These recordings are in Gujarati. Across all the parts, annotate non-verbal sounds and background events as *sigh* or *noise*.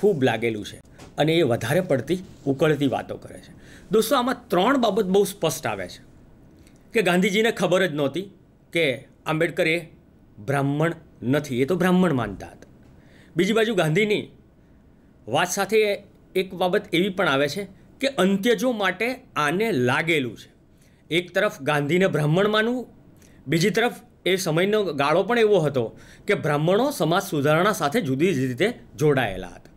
ખૂબ લાગેલું છે અને એ વધારે પડતી ઉકળતી વાતો કરે છે દોસ્તો આમાં ત્રણ બાબત બહુ સ્પષ્ટ આવે છે કે ગાંધીજીને ખબર જ નહોતી કે આંબેડકર એ બ્રાહ્મણ નથી એ તો બ્રાહ્મણ માનતા હતા બીજી બાજુ ગાંધીની વાત સાથે એક બાબત એવી પણ આવે છે કે અંત્યજો માટે આને લાગેલું છે એક તરફ ગાંધીને બ્રાહ્મણ માનવું બીજી તરફ એ સમયનો ગાળો પણ એવો હતો કે બ્રાહ્મણો સમાજ સુધારણા સાથે જુદી જ રીતે જોડાયેલા હતા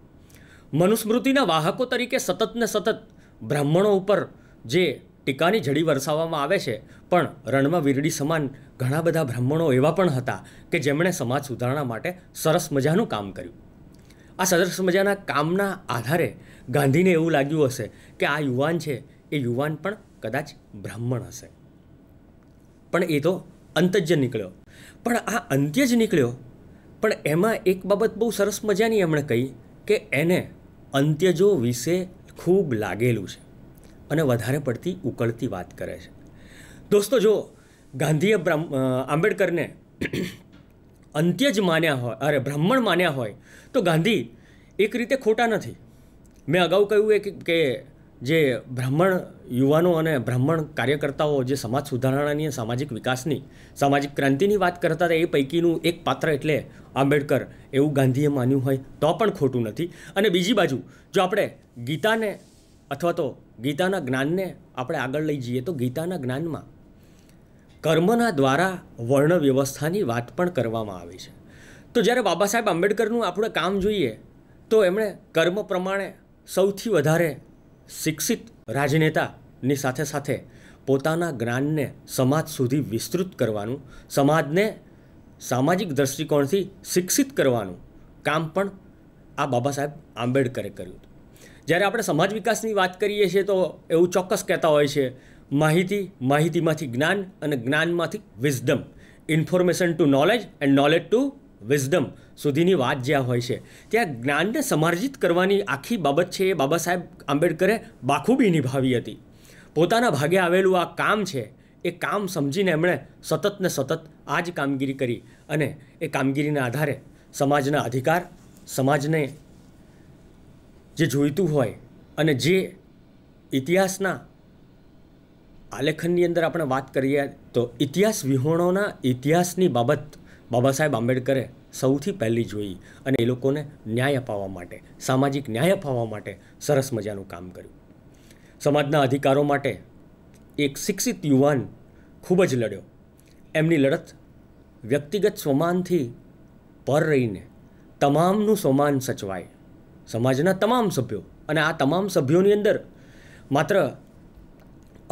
મનુસ્મૃતિના વાહકો તરીકે સતતને સતત બ્રાહ્મણો ઉપર જે ટીકાની જડી વરસાવવામાં આવે છે પણ રણમાં વીરડી સમાન ઘણા બધા બ્રાહ્મણો એવા પણ હતા કે જેમણે સમાજ સુધારણા માટે સરસ મજાનું કામ કર્યું આ સરસ મજાના કામના આધારે ગાંધીને એવું લાગ્યું હશે કે આ યુવાન છે એ યુવાન પણ કદાચ બ્રાહ્મણ હશે પણ એ તો અંતજ નીકળ્યો પણ આ અંત્ય જ નીકળ્યો પણ એમાં એક બાબત બહુ સરસ મજાની એમણે કહી કે એને અંત્યજો વિશે ખૂબ લાગેલું છે અને વધારે પડતી ઉકળતી વાત કરે છે દોસ્તો જો ગાંધીએ બ્રહ્મ આંબેડકરને *clears throat* અંત્ય જ માન્યા હોય અરે બ્રાહ્મણ માન્યા હોય તો ગાંધી એક રીતે ખોટા નથી મેં અગાઉ કહ્યું કે જે બ્રાહ્મણ યુવાનો અને બ્રાહ્મણ કાર્યકર્તાઓ જે સમાજ સુધારણાની સામાજિક વિકાસની સામાજિક ક્રાંતિની વાત કરતા હતા એ પૈકીનું એક પાત્ર એટલે આંબેડકર એવું ગાંધીએ માન્યું હોય તો પણ ખોટું નથી અને બીજી બાજુ જો આપણે ગીતાને અથવા તો ગીતાના જ્ઞાનને આપણે આગળ લઈ જઈએ તો ગીતાના જ્ઞાનમાં કર્મના દ્વારા વર્ણ વ્યવસ્થાની વાત પણ કરવામાં આવી છે તો જ્યારે બાબા સાહેબ આંબેડકરનું આપણે કામ જોઈએ તો એમણે કર્મ પ્રમાણે સૌથી વધારે શિક્ષિત રાજનેતાની સાથે સાથે પોતાના જ્ઞાનને સમાજ સુધી વિસ્તૃત કરવાનું સમાજને સામાજિક દૃષ્ટિકોણથી શિક્ષિત કરવાનું કામ પણ આ બાબા સાહેબ આંબેડકરે કર્યું જ્યારે આપણે સમાજ વિકાસની વાત કરીએ છીએ તો એવું ચોક્કસ કહેતા હોય છે માહિતી માહિતીમાંથી જ્ઞાન અને જ્ઞાનમાંથી wisdom information to knowledge and knowledge to wisdom સુધીની વાત જ્યાં હોય છે ત્યાં જ્ઞાનને સમાર્જિત કરવાની આખી બાબત છે એ બાબા સાહેબ આંબેડકરે બાખૂબી નિભાવી હતી પોતાના ભાગે આવેલું આ કામ છે એ કામ સમજીને એમણે સતત ને સતત આ જ કામગીરી કરી અને એ કામગીરીના આધારે સમાજના અધિકાર સમાજને જે જોઈતું હોય અને જે ઇતિહાસના આલેખનની અંદર આપણે વાત કરીએ તો ઇતિહાસ વિહોણોના ઇતિહાસની બાબત બાબા સાહેબ આંબેડકરે સૌથી પહેલી જોઈ અને એ લોકોને ન્યાય અપાવવા માટે સામાજિક ન્યાય અપાવવા માટે સરસ મજાનું કામ કર્યું સમાજના અધિકારો માટે એક શિક્ષિત યુવાન ખૂબ જ લડ્યો એમની લડત વ્યક્તિગત સ્વમાનથી પર રહીને તમામનું સ્વમાન સચવાય સમાજના તમામ સભ્યો અને આ તમામ સભ્યોની અંદર માત્ર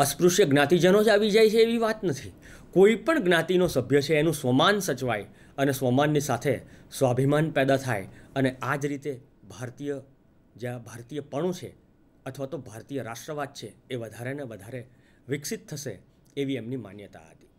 અસ્પૃશ્ય જ્ઞાતિજનો જ આવી જાય છે એવી વાત નથી કોઈ પણ જ્ઞાતિનો સભ્ય છે એનું સ્વમાન સચવાય અને સ્વમાનની સાથે સ્વાભિમાન પેદા થાય અને આ જ રીતે ભારતીય જ્યાં ભારતીયપણું છે અથવા તો ભારતીય રાષ્ટ્રવાદ છે એ વધારે ને વધારે વિકસિત થશે એવી એમની માન્યતા હતી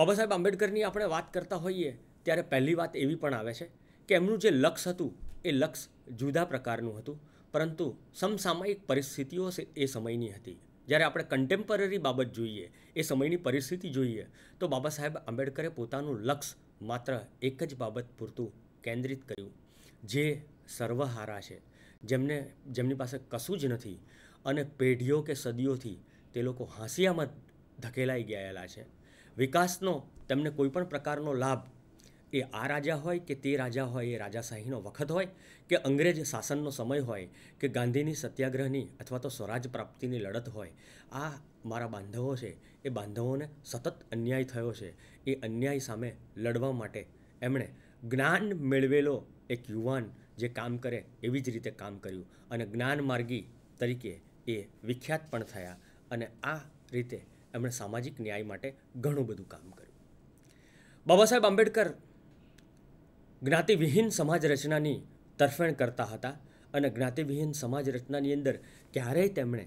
બાબા સાહેબ આંબેડકરની આપણે વાત કરતા હોઈએ ત્યારે પહેલી વાત એવી પણ આવે છે કે એમનું જે લક્ષ્ય હતું એ લક્ષ્ય જુદા પ્રકારનું હતું પરંતુ સમસામયિક પરિસ્થિતિઓ એ સમયની હતી જ્યારે આપણે કન્ટેમ્પરરી બાબત જોઈએ એ સમયની પરિસ્થિતિ જોઈએ તો બાબા સાહેબ આંબેડકરે પોતાનું લક્ષ્ય માત્ર એક જ બાબત પૂરતું કેન્દ્રિત કર્યું જે સર્વહારા છે જેમને જેમની પાસે કશું જ નથી અને પેઢીઓ કે સદીઓથી તે લોકો હાંસિયામાં ધકેલાઈ ગયેલા છે વિકાસનો તેમને કોઈ પણ પ્રકારનો લાભ એ આ રાજા હોય કે તે રાજા હોય એ રાજાશાહીનો વખત હોય કે અંગ્રેજ શાસનનો સમય હોય કે ગાંધીની સત્યાગ્રહની અથવા તો સ્વરાજ પ્રાપ્તિની લડત હોય આ મારા બાંધવો છે એ બાંધવોને સતત અન્યાય થયો છે એ અન્યાય સામે લડવા માટે એમણે જ્ઞાન મેળવેલો એક યુવાન જે કામ કરે એવી જ રીતે કામ કર્યું અને જ્ઞાન માર્ગી તરીકે એ વિખ્યાત પણ થયા અને આ રીતે એમણે સામાજિક ન્યાય માટે ઘણું બધું કામ કર્યું બાબા સાહેબ આંબેડકર જ્ઞાતિવિહીન સમાજ રચનાની તરફેણ કરતા હતા અને જ્ઞાતિવિહીન સમાજ રચનાની અંદર ક્યારેય તેમણે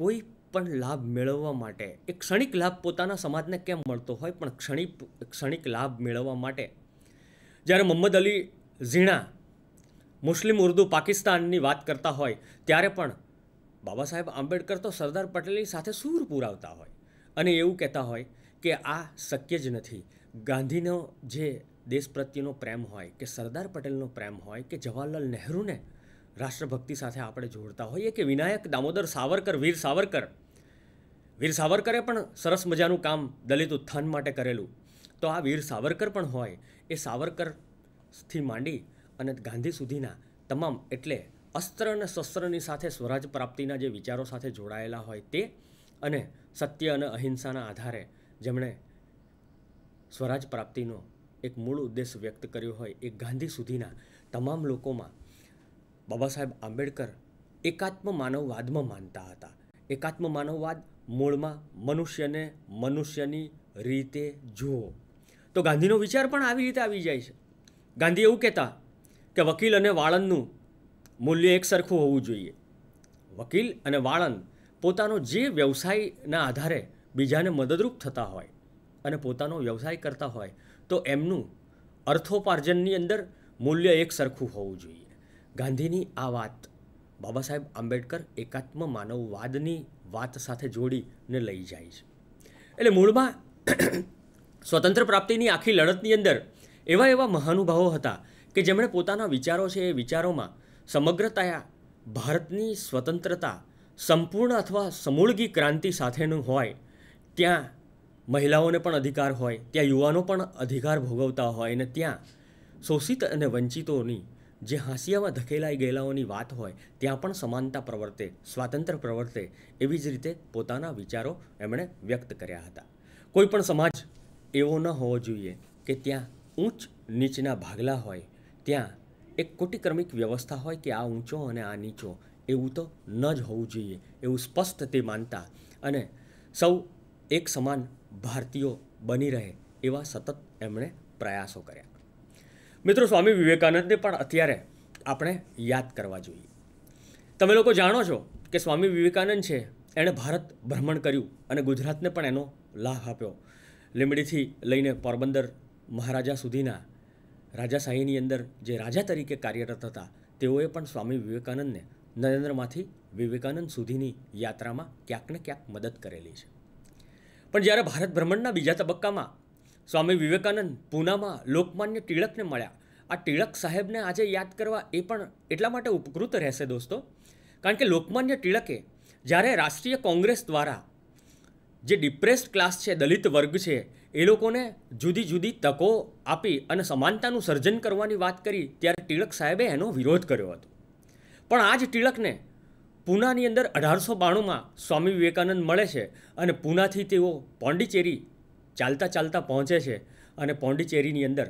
કોઈ પણ લાભ મેળવવા માટે એ ક્ષણિક લાભ પોતાના સમાજને કેમ મળતો હોય પણ ક્ષણિક ક્ષણિક લાભ મેળવવા માટે જ્યારે મોહમ્મદ અલી ઝીણા મુસ્લિમ ઉર્દુ પાકિસ્તાનની વાત કરતા હોય ત્યારે પણ બાબા સાહેબ આંબેડકર તો સરદાર પટેલની સાથે સૂર પુરાવતા હોય અને એવું કહેતા હોય કે આ શક્ય જ નથી ગાંધીનો જે દેશ પ્રત્યેનો પ્રેમ હોય કે સરદાર પટેલનો પ્રેમ હોય કે જવાહરલાલ નહેરુને રાષ્ટ્રભક્તિ સાથે આપણે જોડતા હોઈએ કે વિનાયક દામોદર સાવરકર વીર સાવરકર વીર સાવરકરે પણ સરસ મજાનું કામ દલિત ઉત્થાન માટે કરેલું તો આ વીર સાવરકર પણ હોય એ સાવરકરથી માંડી અને ગાંધી સુધીના તમામ એટલે અસ્ત્ર અને શસ્ત્રની સાથે સ્વરાજ પ્રાપ્તિના જે વિચારો સાથે જોડાયેલા હોય તે અને સત્ય અને અહિંસાના આધારે જેમણે સ્વરાજ પ્રાપ્તિનો એક મૂળ ઉદ્દેશ વ્યક્ત કર્યો હોય એ ગાંધી સુધીના તમામ લોકોમાં બાબા સાહેબ આંબેડકર એકાત્મ માનવવાદમાં માનતા હતા એકાત્મ માનવવાદ મૂળમાં મનુષ્યને મનુષ્યની રીતે જુઓ તો ગાંધીનો વિચાર પણ આવી રીતે આવી જાય છે ગાંધી એવું કહેતા કે વકીલ અને વાળંદનું મૂલ્ય એક સરખું હોવું જોઈએ વકીલ અને વાળંદ પોતાનો જે વ્યવસાયના આધારે બીજાને મદદરૂપ થતા હોય અને પોતાનો વ્યવસાય કરતા હોય તો એમનું અર્થોપાર્જનની અંદર મૂલ્ય એક સરખું હોવું જોઈએ ગાંધીની આ વાત બાબા સાહેબ આંબેડકર એકાત્મ માનવવાદની વાત સાથે જોડીને લઈ જાય છે એટલે મૂળમાં *clears throat* સ્વતંત્ર પ્રાપ્તિની આખી લડતની અંદર એવા એવા મહાનુભાવો હતા કે જેમણે પોતાના વિચારો છે એ વિચારોમાં સમગ્રતા ભારતની સ્વતંત્રતા સંપૂર્ણ અથવા સમૂળગી ક્રાંતિ સાથેનું હોય ત્યાં મહિલાઓને પણ અધિકાર હોય ત્યાં યુવાનો પણ અધિકાર ભોગવતા હોય અને ત્યાં શોષિત અને વંચિતોની જે હાંસિયામાં ધકેલાઈ ગયેલાઓની વાત હોય ત્યાં પણ સમાનતા પ્રવર્તે સ્વાતંત્ર્ય પ્રવર્તે એવી જ રીતે પોતાના વિચારો એમણે વ્યક્ત કર્યા હતા કોઈ પણ સમાજ એવો ન હોવો જોઈએ કે ત્યાં ઊંચ નીચના ભાગલા હોય ત્યાં એક કોટિક્રમિક વ્યવસ્થા હોય કે આ ઊંચો અને આ નીચો એવું તો ન જ હોવું જોઈએ એવું સ્પષ્ટ તે માનતા અને સૌ એક સમાન ભારતીયો બની રહે એવા સતત એમણે પ્રયાસો કર્યા મિત્રો સ્વામી વિવેકાનંદને પણ અત્યારે આપણે યાદ કરવા જોઈએ તમે લોકો જાણો છો કે સ્વામી વિવેકાનંદ છે એણે ભારત ભ્રમણ કર્યું અને ગુજરાતને પણ એનો લાભ આપ્યો લીંબડીથી લઈને પોરબંદર મહારાજા સુધીના રાજાશાહીની અંદર જે રાજા તરીકે કાર્યરત હતા તેઓએ પણ સ્વામી વિવેકાનંદને નરેન્દ્રમાંથી વિવેકાનંદ સુધીની યાત્રામાં ક્યાંક ને ક્યાંક મદદ કરેલી છે પણ જ્યારે ભારત ભ્રમણના બીજા તબક્કામાં સ્વામી વિવેકાનંદ પૂનામાં લોકમાન્ય ટિળકને મળ્યા આ ટિળક સાહેબને આજે યાદ કરવા એ પણ એટલા માટે ઉપકૃત રહેશે દોસ્તો કારણ કે લોકમાન્ય ટિળકે જ્યારે રાષ્ટ્રીય કોંગ્રેસ દ્વારા જે ડિપ્રેસ્ડ ક્લાસ છે દલિત વર્ગ છે એ લોકોને જુદી જુદી તકો આપી અને સમાનતાનું સર્જન કરવાની વાત કરી ત્યારે ટિળક સાહેબે એનો વિરોધ કર્યો હતો પણ આ જ ટિળકને પૂનાની અંદર અઢારસો બાણુંમાં સ્વામી વિવેકાનંદ મળે છે અને પૂનાથી તેઓ પોંડિચેરી ચાલતા ચાલતા પહોંચે છે અને પોંડિચેરીની અંદર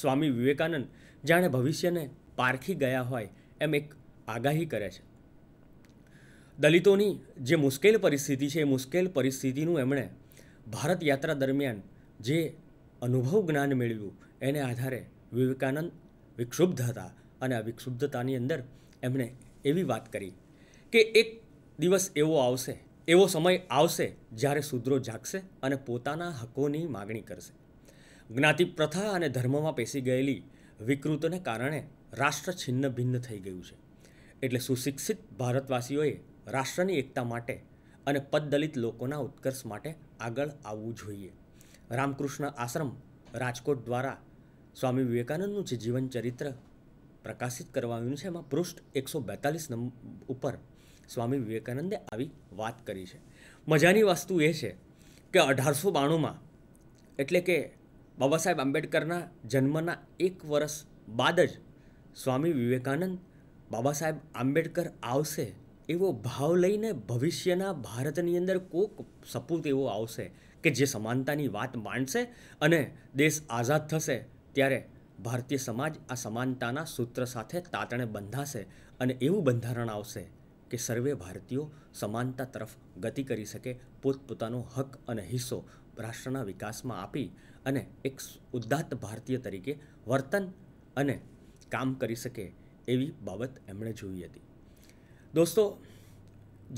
સ્વામી વિવેકાનંદ જાણે ભવિષ્યને પારખી ગયા હોય એમ એક આગાહી કરે છે દલિતોની જે મુશ્કેલ પરિસ્થિતિ છે એ મુશ્કેલ પરિસ્થિતિનું એમણે ભારત યાત્રા દરમિયાન જે અનુભવ જ્ઞાન મેળવ્યું એને આધારે વિવેકાનંદ વિક્ષુબ્ધ હતા અને આ વિક્ષુબ્ધતાની અંદર એમણે એવી વાત કરી કે એક દિવસ એવો આવશે એવો સમય આવશે જ્યારે શૂદ્રો જાગશે અને પોતાના હકોની માગણી કરશે જ્ઞાતિ પ્રથા અને ધર્મમાં પેસી ગયેલી વિકૃતને કારણે રાષ્ટ્ર છિન્ન ભિન્ન થઈ ગયું છે એટલે સુશિક્ષિત ભારતવાસીઓએ રાષ્ટ્રની એકતા માટે અને પદદલિત લોકોના ઉત્કર્ષ માટે આગળ આવવું જોઈએ રામકૃષ્ણ આશ્રમ રાજકોટ દ્વારા સ્વામી વિવેકાનંદનું જે જીવન ચરિત્ર પ્રકાશિત કરવાનું છે એમાં પૃષ્ઠ એકસો બેતાલીસ નંબર ઉપર સ્વામી વિવેકાનંદે આવી વાત કરી છે મજાની વસ્તુ એ છે કે અઢારસો બાણુંમાં એટલે કે બાબા સાહેબ આંબેડકરના જન્મના એક વર્ષ બાદ જ સ્વામી વિવેકાનંદ બાબા સાહેબ આંબેડકર આવશે એવો ભાવ લઈને ભવિષ્યના ભારતની અંદર કોક સપૂત એવો આવશે કે જે સમાનતાની વાત માંડશે અને દેશ આઝાદ થશે ત્યારે ભારતીય સમાજ આ સમાનતાના સૂત્ર સાથે તાતણે બંધાશે અને એવું બંધારણ આવશે કે સર્વે ભારતીયો સમાનતા તરફ ગતિ કરી શકે પોતપોતાનો હક અને હિસ્સો રાષ્ટ્રના વિકાસમાં આપી અને એક ઉદાત્ત ભારતીય તરીકે વર્તન અને કામ કરી શકે એવી બાબત એમણે જોઈ હતી દોસ્તો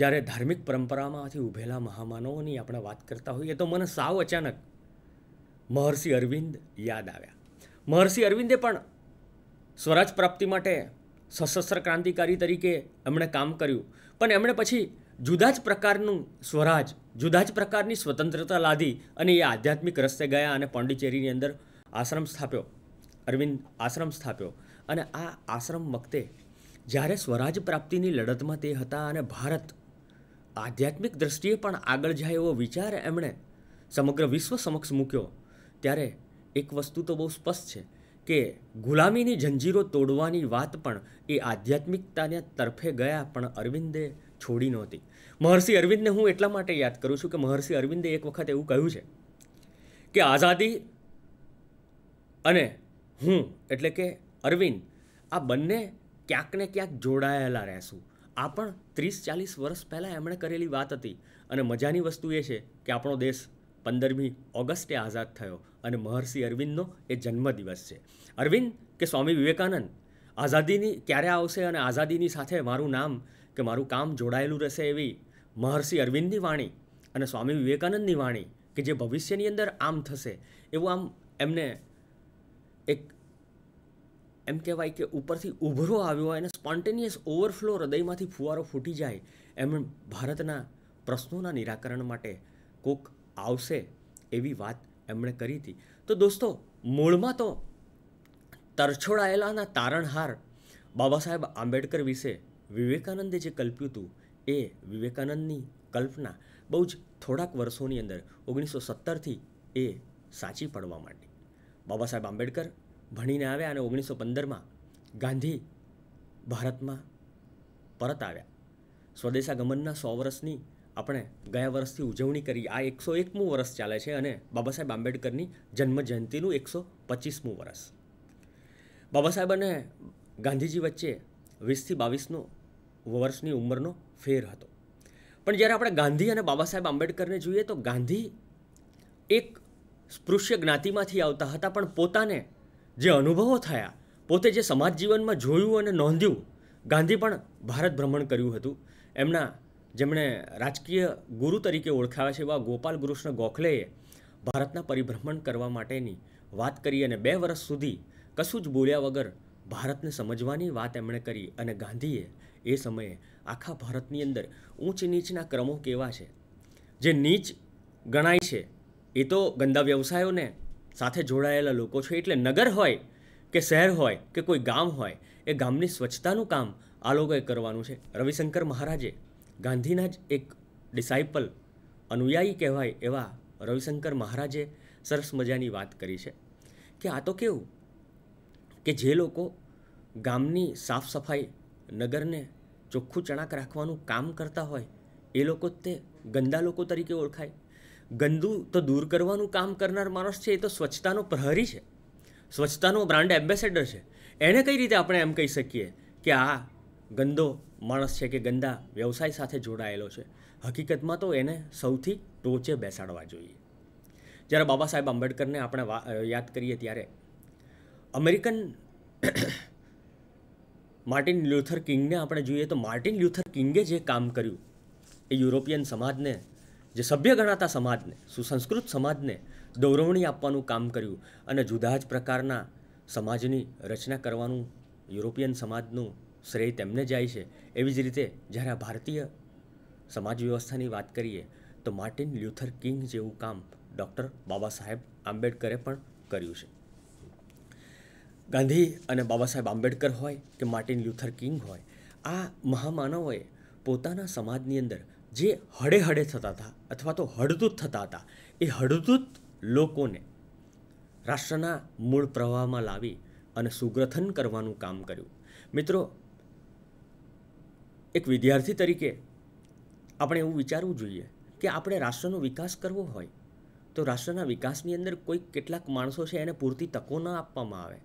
જ્યારે ધાર્મિક પરંપરામાંથી ઉભેલા મહામાનવોની આપણે વાત કરતા હોઈએ તો મને સાવ અચાનક મહર્ષિ અરવિંદ યાદ આવ્યા મહર્ષિ અરવિંદે પણ સ્વરાજ પ્રાપ્તિ માટે સશસ્ત્ર ક્રાંતિકારી તરીકે એમણે કામ કર્યું પણ એમણે પછી જુદા જ પ્રકારનું સ્વરાજ જુદા જ પ્રકારની સ્વતંત્રતા લાદી અને એ આધ્યાત્મિક રસ્તે ગયા અને પોંડિચેરીની અંદર આશ્રમ સ્થાપ્યો અરવિંદ આશ્રમ સ્થાપ્યો અને આ આશ્રમ વખતે જ્યારે સ્વરાજ પ્રાપ્તિની લડતમાં તે હતા અને ભારત આધ્યાત્મિક દ્રષ્ટિએ પણ આગળ જાય એવો વિચાર એમણે સમગ્ર વિશ્વ સમક્ષ મૂક્યો ત્યારે એક વસ્તુ તો બહુ સ્પષ્ટ છે કે ગુલામીની જંજીરો તોડવાની વાત પણ એ આધ્યાત્મિકતાને તરફે ગયા પણ અરવિંદે છોડી નહોતી મહર્ષિ અરવિંદને હું એટલા માટે યાદ કરું છું કે મહર્ષિ અરવિંદે એક વખત એવું કહ્યું છે કે આઝાદી અને હું એટલે કે અરવિંદ આ બંને ક્યાંક ને ક્યાંક જોડાયેલા રહેશું આ પણ ત્રીસ ચાલીસ વર્ષ પહેલાં એમણે કરેલી વાત હતી અને મજાની વસ્તુ એ છે કે આપણો દેશ પંદરમી ઓગસ્ટે આઝાદ થયો અને મહર્ષિ અરવિંદનો એ જન્મદિવસ છે અરવિંદ કે સ્વામી વિવેકાનંદ આઝાદીની ક્યારે આવશે અને આઝાદીની સાથે મારું નામ કે મારું કામ જોડાયેલું રહેશે એવી મહર્ષિ અરવિંદની વાણી અને સ્વામી વિવેકાનંદની વાણી કે જે ભવિષ્યની અંદર આમ થશે એવું આમ એમને એક એમ કહેવાય કે ઉપરથી ઉભરો આવ્યો હોય અને સ્પોન્ટેનિયસ ઓવરફ્લો હૃદયમાંથી ફુવારો ફૂટી જાય એમ ભારતના પ્રશ્નોના નિરાકરણ માટે કોક આવશે એવી વાત એમણે કરી હતી તો દોસ્તો મૂળમાં તો તરછોડાયેલાના તારણહાર બાબા સાહેબ આંબેડકર વિશે વિવેકાનંદે જે કલ્પ્યું હતું એ વિવેકાનંદની કલ્પના બહુ જ થોડાક વર્ષોની અંદર ઓગણીસો સત્તરથી એ સાચી પડવા માંડી બાબા સાહેબ આંબેડકર ભણીને આવ્યા અને ઓગણીસો પંદરમાં ગાંધી ભારતમાં પરત આવ્યા સ્વદેશાગમનના સો વર્ષની આપણે ગયા વર્ષથી ઉજવણી કરી આ એકસો એકમું વર્ષ ચાલે છે અને બાબા સાહેબ આંબેડકરની જન્મજયંતિનું એકસો પચીસમું વર્ષ બાબા સાહેબ અને ગાંધીજી વચ્ચે વીસથી બાવીસનો વર્ષની ઉંમરનો ફેર હતો પણ જ્યારે આપણે ગાંધી અને બાબા સાહેબ આંબેડકરને જોઈએ તો ગાંધી એક સ્પૃશ્ય જ્ઞાતિમાંથી આવતા હતા પણ પોતાને જે અનુભવો થયા પોતે જે સમાજ જીવનમાં જોયું અને નોંધ્યું ગાંધી પણ ભારત ભ્રમણ કર્યું હતું એમના જેમણે રાજકીય ગુરુ તરીકે ઓળખાવ્યા છે એવા ગોપાલ કૃષ્ણ ગોખલેએ ભારતના પરિભ્રમણ કરવા માટેની વાત કરી અને બે વર્ષ સુધી કશું જ બોલ્યા વગર ભારતને સમજવાની વાત એમણે કરી અને ગાંધીએ એ સમયે આખા ભારતની અંદર ઊંચ નીચના ક્રમો કેવા છે જે નીચ ગણાય છે એ તો ગંદા વ્યવસાયોને સાથે જોડાયેલા લોકો છે એટલે નગર હોય કે શહેર હોય કે કોઈ ગામ હોય એ ગામની સ્વચ્છતાનું કામ આ લોકોએ કરવાનું છે રવિશંકર મહારાજે ગાંધીના જ એક ડિસાઇપલ અનુયાયી કહેવાય એવા રવિશંકર મહારાજે સરસ મજાની વાત કરી છે કે આ તો કેવું કે જે લોકો ગામની સાફ સફાઈ નગરને ચોખ્ખું ચણાક રાખવાનું કામ કરતા હોય એ લોકો તે ગંદા લોકો તરીકે ઓળખાય ગંદુ તો દૂર કરવાનું કામ કરનાર માણસ છે એ તો સ્વચ્છતાનો પ્રહરી છે સ્વચ્છતાનો બ્રાન્ડ એમ્બેસેડર છે એણે કઈ રીતે આપણે એમ કહી શકીએ કે આ ગંદો માણસ છે કે ગંદા વ્યવસાય સાથે જોડાયેલો છે હકીકતમાં તો એને સૌથી ટોચે બેસાડવા જોઈએ જ્યારે બાબા સાહેબ આંબેડકરને આપણે યાદ કરીએ ત્યારે અમેરિકન *coughs* માર્ટિન લ્યુથર કિંગને આપણે જોઈએ તો માર્ટિન લ્યુથર કિંગે જે કામ કર્યું એ યુરોપિયન સમાજને જે સભ્ય ગણાતા સમાજને સુસંસ્કૃત સમાજને દૌરવણી આપવાનું કામ કર્યું અને જુદા જ પ્રકારના સમાજની રચના કરવાનું યુરોપિયન સમાજનું શ્રેય તેમને જાય છે એવી જ રીતે જ્યારે આ ભારતીય સમાજ વ્યવસ્થાની વાત કરીએ તો માર્ટિન લ્યુથર કિંગ જેવું કામ ડૉક્ટર બાબા સાહેબ આંબેડકરે પણ કર્યું છે ગાંધી અને બાબા સાહેબ આંબેડકર હોય કે માર્ટિન લ્યુથર કિંગ હોય આ મહામાનવોએ પોતાના સમાજની અંદર જે હડે હડે થતા હતા અથવા તો હળદૂત થતા હતા એ હળદૂત લોકોને રાષ્ટ્રના મૂળ પ્રવાહમાં લાવી અને સુગ્રથન કરવાનું કામ કર્યું મિત્રો એક વિદ્યાર્થી તરીકે આપણે એવું વિચારવું જોઈએ કે આપણે રાષ્ટ્રનો વિકાસ કરવો હોય તો રાષ્ટ્રના વિકાસની અંદર કોઈ કેટલાક માણસો છે એને પૂરતી તકો ન આપવામાં આવે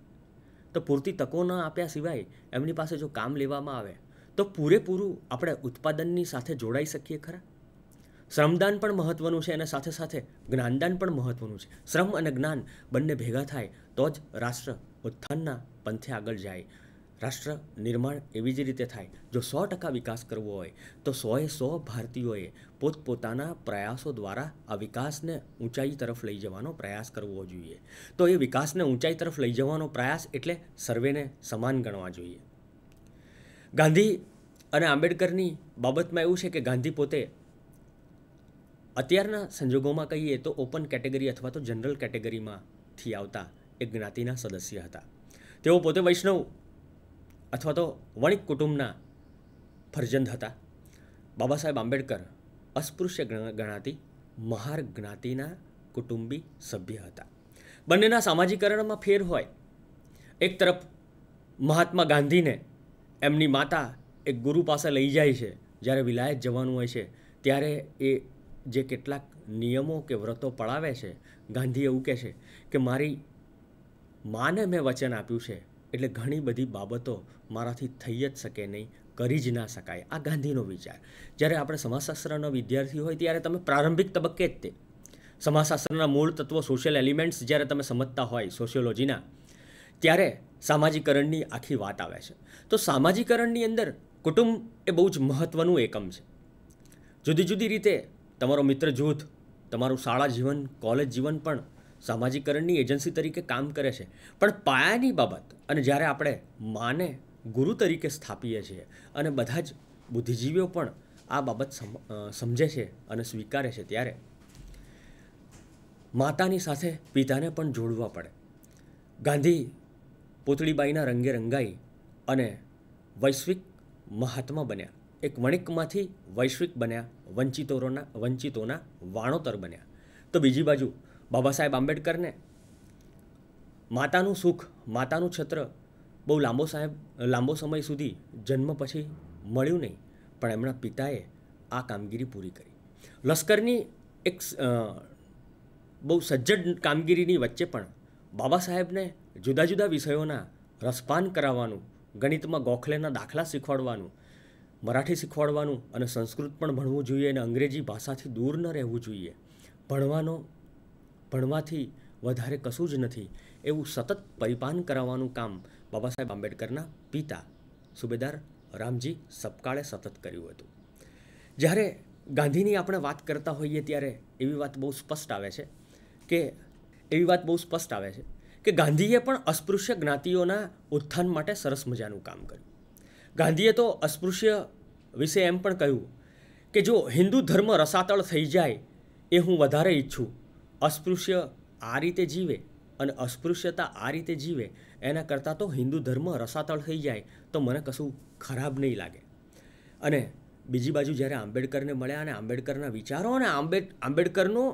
તો પૂરતી તકો ન આપ્યા સિવાય એમની પાસે જો કામ લેવામાં આવે તો પૂરેપૂરું આપણે ઉત્પાદનની સાથે જોડાઈ શકીએ ખરા શ્રમદાન પણ મહત્ત્વનું છે અને સાથે સાથે જ્ઞાનદાન પણ મહત્ત્વનું છે શ્રમ અને જ્ઞાન બંને ભેગા થાય તો જ રાષ્ટ્ર ઉત્થાનના પંથે આગળ જાય રાષ્ટ્ર નિર્માણ એવી જ રીતે થાય જો સો ટકા વિકાસ કરવો હોય તો સોએ સો ભારતીયોએ પોતપોતાના પ્રયાસો દ્વારા આ વિકાસને ઊંચાઈ તરફ લઈ જવાનો પ્રયાસ કરવો જોઈએ તો એ વિકાસને ઊંચાઈ તરફ લઈ જવાનો પ્રયાસ એટલે સર્વેને સમાન ગણવા જોઈએ ગાંધી અને આંબેડકરની બાબતમાં એવું છે કે ગાંધી પોતે અત્યારના સંજોગોમાં કહીએ તો ઓપન કેટેગરી અથવા તો જનરલ કેટેગરીમાંથી આવતા એક જ્ઞાતિના સદસ્ય હતા તેઓ પોતે વૈષ્ણવ અથવા તો વણિક કુટુંબના ફરજંદ હતા બાબા સાહેબ આંબેડકર અસ્પૃશ્ય ગણાતી મહાર જ્ઞાતિના કુટુંબી સભ્ય હતા બંનેના સામાજિકરણમાં ફેર હોય એક તરફ મહાત્મા ગાંધીને એમની માતા એક ગુરુ પાસે લઈ જાય છે જ્યારે વિલાયત જવાનું હોય છે ત્યારે એ જે કેટલાક નિયમો કે વ્રતો પડાવે છે ગાંધી એવું કહે છે કે મારી માને મેં વચન આપ્યું છે એટલે ઘણી બધી બાબતો મારાથી થઈ જ શકે નહીં કરી જ ના શકાય આ ગાંધીનો વિચાર જ્યારે આપણે સમાજશાસ્ત્રનો વિદ્યાર્થી હોય ત્યારે તમે પ્રારંભિક તબક્કે જ તે સમાજશાસ્ત્રના મૂળ તત્વો સોશિયલ એલિમેન્ટ્સ જ્યારે તમે સમજતા હોય સોશિયોલોજીના ત્યારે સામાજિકરણની આખી વાત આવે છે તો સામાજિકરણની અંદર કુટુંબ એ બહુ જ મહત્ત્વનું એકમ છે જુદી જુદી રીતે તમારો મિત્ર જૂથ તમારું શાળા જીવન કોલેજ જીવન પણ સામાજિકરણની એજન્સી તરીકે કામ કરે છે પણ પાયાની બાબત અને જ્યારે આપણે માને ગુરુ તરીકે સ્થાપીએ છીએ અને બધા જ બુદ્ધિજીવીઓ પણ આ બાબત સમજે છે અને સ્વીકારે છે ત્યારે માતાની સાથે પિતાને પણ જોડવા પડે ગાંધી પોતળીબાઈના રંગે રંગાઈ અને વૈશ્વિક મહાત્મા બન્યા એક વણિકમાંથી વૈશ્વિક બન્યા વંચિતોના વંચિતોના વાણોતર બન્યા તો બીજી બાજુ બાબા સાહેબ આંબેડકરને માતાનું સુખ માતાનું છત્ર બહુ લાંબો સાહેબ લાંબો સમય સુધી જન્મ પછી મળ્યું નહીં પણ એમના પિતાએ આ કામગીરી પૂરી કરી લશ્કરની એક બહુ સજ્જડ કામગીરીની વચ્ચે પણ બાબા સાહેબને જુદા જુદા વિષયોના રસપાન કરાવવાનું ગણિતમાં ગોખલેના દાખલા શીખવાડવાનું મરાઠી શીખવાડવાનું અને સંસ્કૃત પણ ભણવું જોઈએ અને અંગ્રેજી ભાષાથી દૂર ન રહેવું જોઈએ ભણવાનો ભણવાથી વધારે કશું જ નથી એવું સતત પરિપાન કરાવવાનું કામ બાબા સાહેબ આંબેડકરના પિતા સુબેદાર રામજી સપકાળે સતત કર્યું હતું જ્યારે ગાંધીની આપણે વાત કરતા હોઈએ ત્યારે એવી વાત બહુ સ્પષ્ટ આવે છે કે એવી વાત બહુ સ્પષ્ટ આવે છે કે ગાંધીએ પણ અસ્પૃશ્ય જ્ઞાતિઓના ઉત્થાન માટે સરસ મજાનું કામ કર્યું ગાંધીએ તો અસ્પૃશ્ય વિશે એમ પણ કહ્યું કે જો હિન્દુ ધર્મ રસાતળ થઈ જાય એ હું વધારે ઈચ્છું અસ્પૃશ્ય આ રીતે જીવે અને અસ્પૃશ્યતા આ રીતે જીવે એના કરતાં તો હિન્દુ ધર્મ રસાતળ થઈ જાય તો મને કશું ખરાબ નહીં લાગે અને બીજી બાજુ જ્યારે આંબેડકરને મળ્યા અને આંબેડકરના વિચારો અને આંબેડ આંબેડકરનો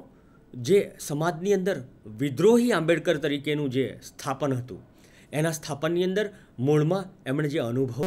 જે સમાજની અંદર વિદ્રોહી આંબેડકર તરીકેનું જે સ્થાપન હતું એના સ્થાપનની અંદર મૂળમાં એમણે જે અનુભવ